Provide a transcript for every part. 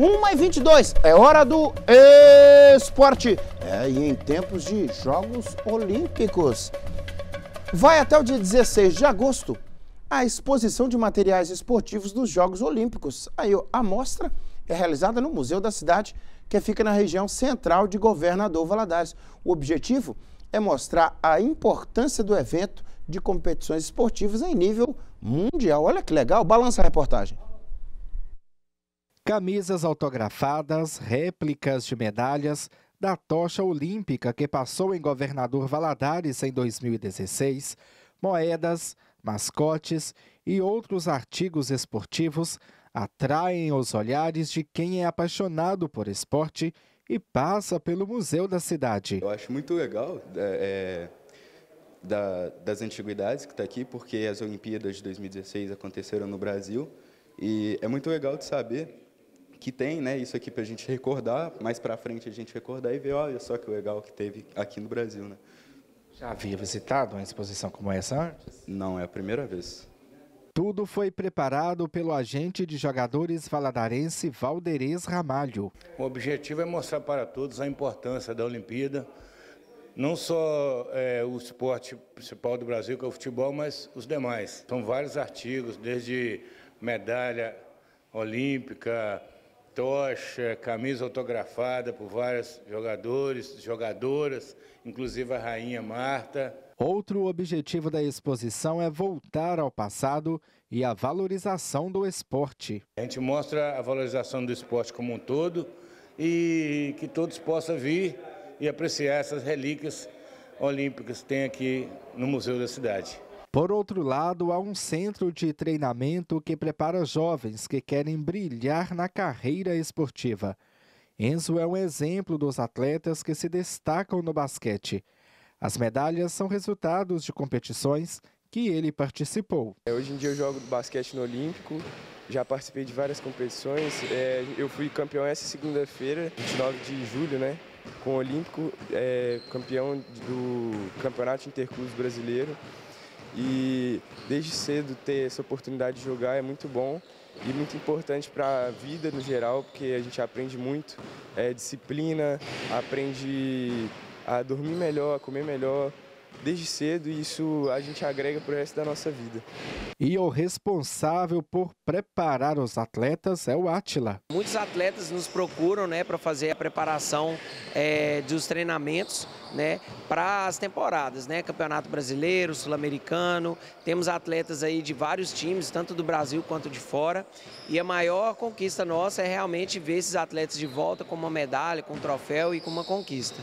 1 e 22 é hora do esporte. É, e em tempos de Jogos Olímpicos. Vai até o dia 16 de agosto a exposição de materiais esportivos dos Jogos Olímpicos. Aí, a mostra é realizada no Museu da Cidade, que fica na região central de Governador Valadares. O objetivo é mostrar a importância do evento de competições esportivas em nível mundial. Olha que legal, balança a reportagem. Camisas autografadas, réplicas de medalhas da tocha olímpica que passou em Governador Valadares em 2016, moedas, mascotes e outros artigos esportivos atraem os olhares de quem é apaixonado por esporte e passa pelo museu da cidade. Eu acho muito legal é, é da, das antiguidades que está aqui, porque as Olimpíadas de 2016 aconteceram no Brasil e é muito legal de saber que tem, né? Isso aqui para a gente recordar, mais para frente a gente recordar e ver, olha só que legal que teve aqui no Brasil, né? Já havia visitado uma exposição como essa antes? Não, é a primeira vez. Tudo foi preparado pelo agente de jogadores valadarense Valderes Ramalho. O objetivo é mostrar para todos a importância da Olimpíada, não só é, o esporte principal do Brasil, que é o futebol, mas os demais. São vários artigos, desde medalha olímpica, tocha, camisa autografada por vários jogadores, jogadoras, inclusive a rainha Marta. Outro objetivo da exposição é voltar ao passado e a valorização do esporte. A gente mostra a valorização do esporte como um todo e que todos possam vir e apreciar essas relíquias olímpicas que tem aqui no Museu da Cidade. Por outro lado, há um centro de treinamento que prepara jovens que querem brilhar na carreira esportiva. Enzo é um exemplo dos atletas que se destacam no basquete. As medalhas são resultados de competições que ele participou. É, hoje em dia eu jogo basquete no Olímpico, já participei de várias competições. É, eu fui campeão essa segunda-feira, 29 de julho, né? Com o Olímpico, é, campeão do Campeonato Interclubes Brasileiro. E desde cedo ter essa oportunidade de jogar é muito bom e muito importante para a vida no geral, porque a gente aprende muito, é, disciplina, aprende a dormir melhor, a comer melhor, desde cedo e isso a gente agrega para o resto da nossa vida. E o responsável por preparar os atletas é o Atila. Muitos atletas nos procuram né, para fazer a preparação é, dos treinamentos né, para as temporadas, né, Campeonato Brasileiro, Sul-Americano. Temos atletas aí de vários times, tanto do Brasil quanto de fora. E a maior conquista nossa é realmente ver esses atletas de volta com uma medalha, com um troféu e com uma conquista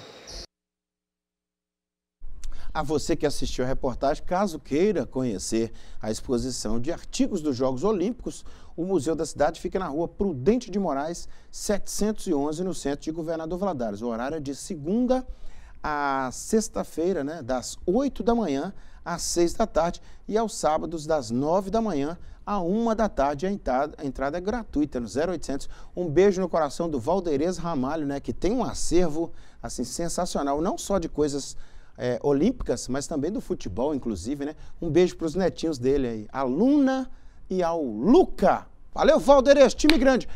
a você que assistiu a reportagem, caso queira conhecer a exposição de artigos dos Jogos Olímpicos, o Museu da Cidade fica na rua Prudente de Moraes, 711, no centro de Governador Valadares. O horário é de segunda a sexta-feira, né, das 8 da manhã às 6 da tarde e aos sábados das 9 da manhã à 1 da tarde. A entrada, a entrada é gratuita no 0800. Um beijo no coração do Valderez Ramalho, né, que tem um acervo assim sensacional, não só de coisas é, olímpicas, mas também do futebol, inclusive, né? Um beijo para os netinhos dele aí, a Luna e ao Luca. Valeu, Valderes, time grande.